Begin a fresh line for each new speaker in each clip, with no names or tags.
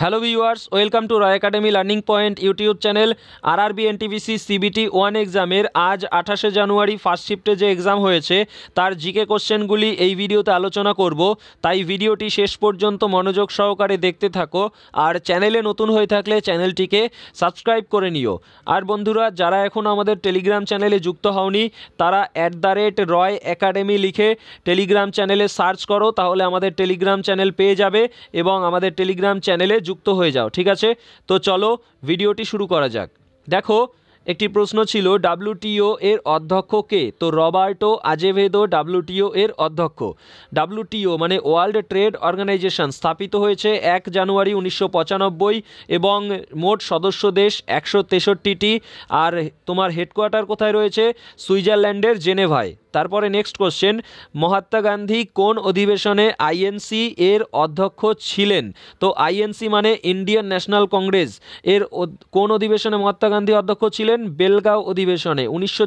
hello viewers welcome to Roy academy learning point YouTube channel আর RRB NTPC CBT one এক্সামের আজ আঠাশে January first শিফটে যে এক্সাম হয়েছে তার জিকে কোশ্চেনগুলি এই ভিডিওতে আলোচনা করব তাই ভিডিওটি শেষ পর্যন্ত মনোযোগ সহকারে দেখতে থাকো আর চ্যানেলে নতুন হয়ে থাকলে চ্যানেলটিকে সাবস্ক্রাইব করে নিও আর বন্ধুরা যারা এখন আমাদের টেলিগ্রাম চ্যানেলে যুক্ত হওনি তারা at the rate Roy academy লিখে টেলিগ্রাম চ্যানেলে সার্চ করো তাহলে আমাদের টেলিগ্রাম চ্যানেল পেয়ে যাবে এবং আমাদের টেলিগ্রাম চ্যানেলে যুক্ত হয়ে যাও ঠিক আছে তো চলো ভিডিওটি শুরু করা যাক দেখো একটি প্রশ্ন ছিল ডাব্লিউটিও এর অধ্যক্ষ কে তো রবার্টো আজেভেদো ডাব্লিউটিও এর অধ্যক্ষ ডাব্লুটিও মানে ওয়ার্ল্ড ট্রেড অর্গানাইজেশন স্থাপিত হয়েছে এক জানুয়ারি উনিশশো এবং মোট সদস্য দেশ একশো তেষট্টিটি আর তোমার হেডকোয়ার্টার কোথায় রয়েছে সুইজারল্যান্ডের জেনেভায় তারপরে নেক্সট কোশ্চেন মহাত্মা গান্ধী কোন অধিবেশনে আইএনসি এর অধ্যক্ষ ছিলেন তো আইএনসি মানে ইন্ডিয়ান ন্যাশনাল কংগ্রেস এর কোন অধিবেশনে মহাত্মা গান্ধী অধ্যক্ষ ছিলেন করেন বেলগাঁও অধিবেশনে উনিশশো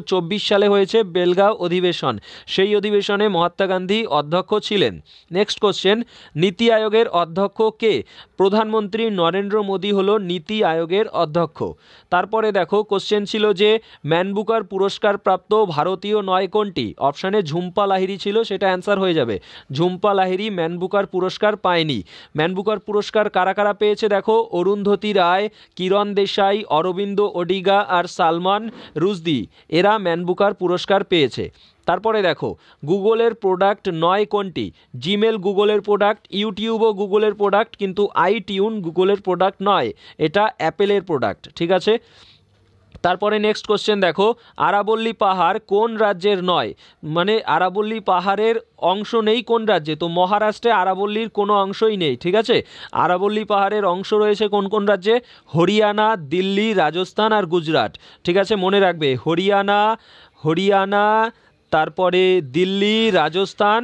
সালে হয়েছে বেলগাঁও অধিবেশন সেই অধিবেশনে মহাত্মা গান্ধী অধ্যক্ষ ছিলেন নেক্সট কোশ্চেন নীতি আয়োগের অধ্যক্ষ কে প্রধানমন্ত্রী নরেন্দ্র মোদী হল নীতি আয়োগের অধ্যক্ষ তারপরে দেখো কোশ্চেন ছিল যে ম্যানবুকার পুরস্কার প্রাপ্ত ভারতীয় নয় কোনটি অপশানে ঝুম্পা লাহিরি ছিল সেটা অ্যান্সার হয়ে যাবে ঝুম্পা লাহিরি ম্যানবুকার পুরস্কার পায়নি ম্যানবুকার পুরস্কার কারা কারা পেয়েছে দেখো অরুন্ধতী রায় কিরণ দেশাই অরবিন্দ ওডিগা আর সালমান রুজদি এরা ম্যানবুকার পুরস্কার পেয়েছে তারপরে দেখো গুগলের প্রোডাক্ট নয় কোনটি জিমেল গুগলের প্রোডাক্ট ইউটিউবও গুগলের প্রোডাক্ট কিন্তু আইটিউন গুগলের প্রোডাক্ট নয় এটা অ্যাপেলের প্রোডাক্ট ঠিক আছে তারপরে নেক্সট কোশ্চেন দেখো আরাবল্লী পাহাড় কোন রাজ্যের নয় মানে আরাবল্লী পাহাড়ের অংশ নেই কোন রাজ্যে তো মহারাষ্ট্রে আরাবল্লীর কোনো অংশই নেই ঠিক আছে আরাবল্লী পাহাড়ের অংশ রয়েছে কোন কোন রাজ্যে হরিয়ানা দিল্লি রাজস্থান আর গুজরাট ঠিক আছে মনে রাখবে হরিয়ানা হরিয়ানা তারপরে দিল্লি রাজস্থান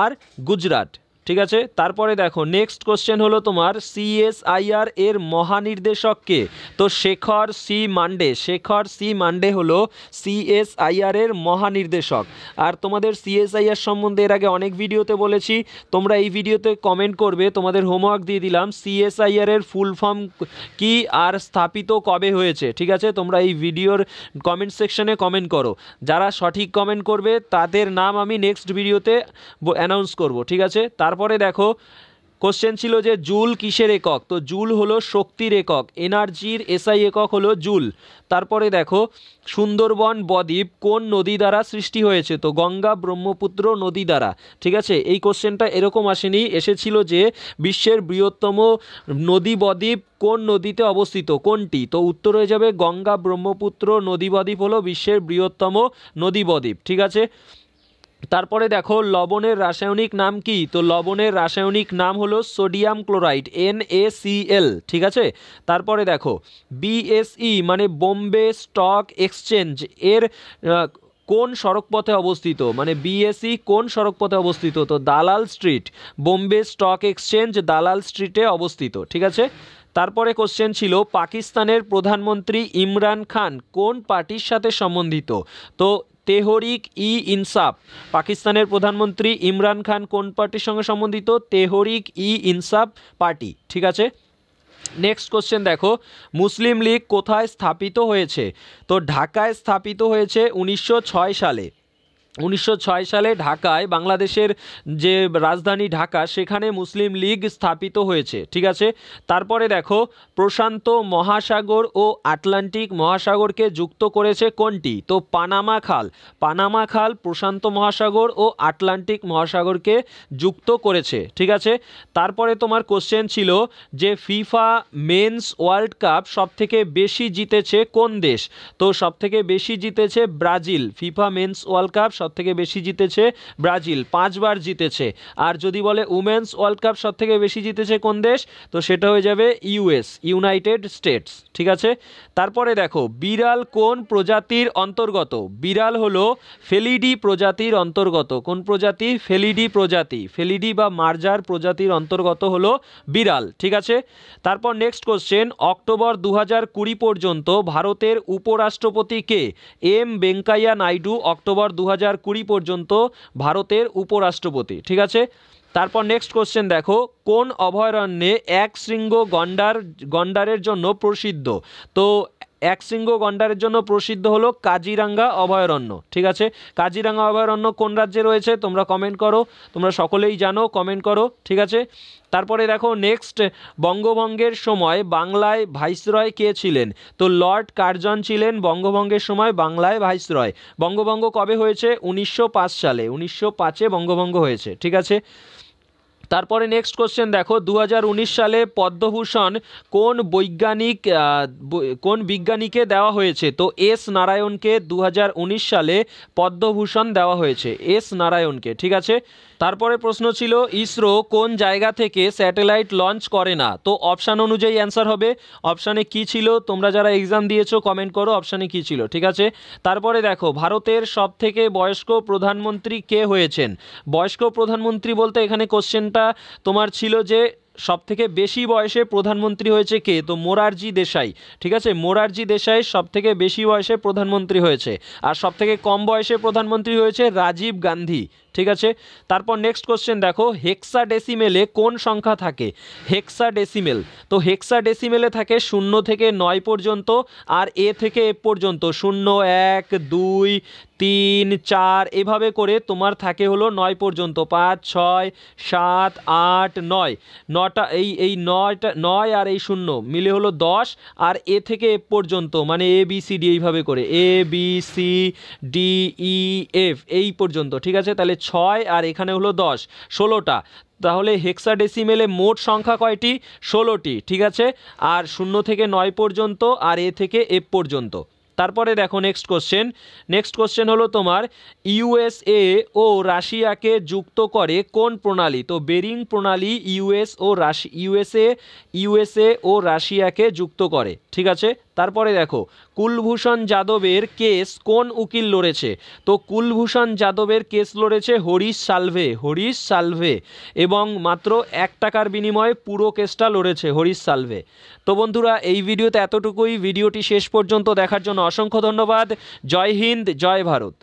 আর গুজরাট ঠিক আছে তারপরে দেখো নেক্সট কোশ্চেন হলো তোমার সিএসআইআর এর মহানির্দেশককে তো শেখর সি মান্ডে শেখর সি মান্ডে হলো সিএসআইআর এর মহানির্দেশক আর তোমাদের সিএসআইআর সম্বন্ধে এর আগে অনেক ভিডিওতে বলেছি তোমরা এই ভিডিওতে কমেন্ট করবে তোমাদের হোমওয়ার্ক দিয়ে দিলাম সিএসআইআর এর ফুল ফর্ম কি আর স্থাপিত কবে হয়েছে ঠিক আছে তোমরা এই ভিডিওর কমেন্ট সেকশনে কমেন্ট করো যারা সঠিক কমেন্ট করবে তাদের নাম আমি নেক্সট ভিডিওতে অ্যানাউন্স করব ঠিক আছে তার তারপরে দেখো কোশ্চেন ছিল যে জুল কিসের একক তো জুল হলো শক্তির একক এনার্জির এসআই একক হলো জুল তারপরে দেখো সুন্দরবন বদ্বীপ কোন নদী দ্বারা সৃষ্টি হয়েছে তো গঙ্গা ব্রহ্মপুত্র নদী দ্বারা ঠিক আছে এই কোশ্চেনটা এরকম আসেনি এসেছিল যে বিশ্বের বৃহত্তম নদী বদ্বীপ কোন নদীতে অবস্থিত কোনটি তো উত্তর হয়ে যাবে গঙ্গা ব্রহ্মপুত্র নদী বদ্বীপ হলো বিশ্বের বৃহত্তম নদী বদ্বীপ ঠিক আছে তারপরে দেখো লবণের রাসায়নিক নাম কি তো লবণের রাসায়নিক নাম হলো সোডিয়াম ক্লোরাইড এনএসিএল ঠিক আছে তারপরে দেখো বিএসই মানে বোম্বে স্টক এক্সচেঞ্জ এর কোন সড়কপথে অবস্থিত মানে বিএসই কোন সড়কপথে অবস্থিত তো দালাল স্ট্রিট বোম্বে স্টক এক্সচেঞ্জ দালাল স্ট্রিটে অবস্থিত ঠিক আছে তারপরে কোশ্চেন ছিল পাকিস্তানের প্রধানমন্ত্রী ইমরান খান কোন পার্টির সাথে সম্বন্ধিত তো তেহরিক ই ইনসাফ পাকিস্তানের প্রধানমন্ত্রী ইমরান খান কোন পার্টির সঙ্গে সম্বন্ধিত তেহরিক ই ইনসাফ পার্টি ঠিক আছে নেক্সট কোশ্চেন দেখো মুসলিম লীগ কোথায় স্থাপিত হয়েছে তো ঢাকায় স্থাপিত হয়েছে উনিশশো সালে উনিশশো সালে ঢাকায় বাংলাদেশের যে রাজধানী ঢাকা সেখানে মুসলিম লীগ স্থাপিত হয়েছে ঠিক আছে তারপরে দেখো প্রশান্ত মহাসাগর ও আটলান্টিক মহাসাগরকে যুক্ত করেছে কোনটি তো পানামা খাল পানামা খাল প্রশান্ত মহাসাগর ও আটলান্টিক মহাসাগরকে যুক্ত করেছে ঠিক আছে তারপরে তোমার কোশ্চেন ছিল যে ফিফা মেন্স ওয়ার্ল্ড কাপ সবথেকে বেশি জিতেছে কোন দেশ তো সবথেকে বেশি জিতেছে Brazil FIFA men's world cup সবথেকে বেশি জিতেছে ব্রাজিল পাঁচবার জিতেছে আর যদি বলে উমেন্স ওয়ার্ল্ড কাপ সবথেকে বেশি জিতেছে কোন দেশ তো সেটা হয়ে যাবে ইউএস ইউনাইটেড স্টেটস ঠিক আছে তারপরে দেখো বিড়াল কোন প্রজাতির অন্তর্গত বিড়াল হলো ফেলিডি প্রজাতির অন্তর্গত কোন প্রজাতি ফেলিডি প্রজাতি ফেলিডি বা মার্জার প্রজাতির অন্তর্গত হলো বিড়াল ঠিক আছে তারপর নেক্সট কোশ্চেন অক্টোবর দু কুড়ি পর্যন্ত ভারতের উপরাষ্ট্রপতি কে এম ভেঙ্কাইয়া নাইডু অক্টোবর দু কুড়ি পর্যন্ত ভারতের উপরাষ্ট্রপতি ঠিক আছে তারপর নেক্সট কোশ্চেন দেখো কোন অভয়ারণ্যে এক শৃঙ্গ গন্ডার গন্ডারের জন্য প্রসিদ্ধ তো এক শৃঙ্গ গন্ডারের জন্য প্রসিদ্ধ হলো কাজিরাঙ্গা অভয়ারণ্য ঠিক আছে কাজিরাঙ্গা অভয়ারণ্য কোন রাজ্যে রয়েছে তোমরা কমেন্ট করো তোমরা সকলেই জানো কমেন্ট করো ঠিক আছে তারপরে দেখো নেক্সট বঙ্গভঙ্গের সময় বাংলায় ভাইসরয় কে ছিলেন তো লর্ড কার্জন ছিলেন বঙ্গভঙ্গের সময় বাংলায় ভাইসরয় বঙ্গভঙ্গ কবে হয়েছে উনিশশো সালে উনিশশো পাঁচে বঙ্গভঙ্গ হয়েছে ঠিক আছে তারপরে নেক্সট কোশ্চেন দেখো দু সালে পদ্মভূষণ কোন বৈজ্ঞানিক কোন বিজ্ঞানীকে দেওয়া হয়েছে তো এস নারায়ণকে দু সালে পদ্মভূষণ দেওয়া হয়েছে এস নারায়ণকে ঠিক আছে তারপরে প্রশ্ন ছিল ইসরো কোন জায়গা থেকে স্যাটেলাইট লঞ্চ করে না তো অপশান অনুযায়ী অ্যান্সার হবে অপশানে কি ছিল তোমরা যারা এক্সাম দিয়েছো কমেন্ট করো অপশানে কি ছিল ঠিক আছে তারপরে দেখো ভারতের সব থেকে বয়স্ক প্রধানমন্ত্রী কে হয়েছেন বয়স্ক প্রধানমন্ত্রী বলতে এখানে কোশ্চেনটা তোমার ছিল যে সবথেকে বেশি বয়সে প্রধানমন্ত্রী হয়েছে কে তো মোরারজি দেশাই ঠিক আছে মোরারজি দেশাই সবথেকে বেশি বয়সে প্রধানমন্ত্রী হয়েছে আর সবথেকে কম বয়সে প্রধানমন্ত্রী হয়েছে রাজীব গান্ধী ঠিক আছে তারপর নেক্সট কোশ্চেন দেখো হেক্সা ডেসিমেলে কোন সংখ্যা থাকে হেক্সা ডেসিমেল তো হেক্সা ডেসিমেলে থাকে শূন্য থেকে নয় পর্যন্ত আর এ থেকে এ পর্যন্ত শূন্য এক দুই তিন চার এভাবে করে তোমার থাকে হলো নয় পর্যন্ত পাঁচ ছয় সাত আট নয় নটা এই এই নয়টা নয় আর এই শূন্য মিলে হলো দশ আর এ থেকে এ পর্যন্ত মানে এ বি সি ডি এইভাবে করে A B C D E F এই পর্যন্ত ঠিক আছে তাহলে ছয় আর এখানে হলো দশ ষোলোটা তাহলে হেক্সাডেসিমেলে মোট সংখ্যা কয়টি ষোলোটি ঠিক আছে আর শূন্য থেকে নয় পর্যন্ত আর এ থেকে এফ পর্যন্ত তারপরে দেখো নেক্সট কোশ্চেন নেক্সট কোশ্চেন হলো তোমার ইউএসএ ও রাশিয়াকে যুক্ত করে কোন প্রণালী তো বেরিং প্রণালী ইউএস ও রাশি ইউএসএ ইউএসএ ও রাশিয়াকে যুক্ত করে ঠিক আছে তারপরে দেখো কুলভূষণ যাদবের কেস কোন উকিল লড়েছে তো কুলভূষণ যাদবের কেস লড়েছে হরিশ সালভে হরিশ সালভে এবং মাত্র এক টাকার বিনিময়ে পুরো কেসটা লড়েছে হরিশ সালভে তো বন্ধুরা এই ভিডিওতে এতটুকুই ভিডিওটি শেষ পর্যন্ত দেখার জন্য অসংখ্য ধন্যবাদ জয় হিন্দ জয় ভারত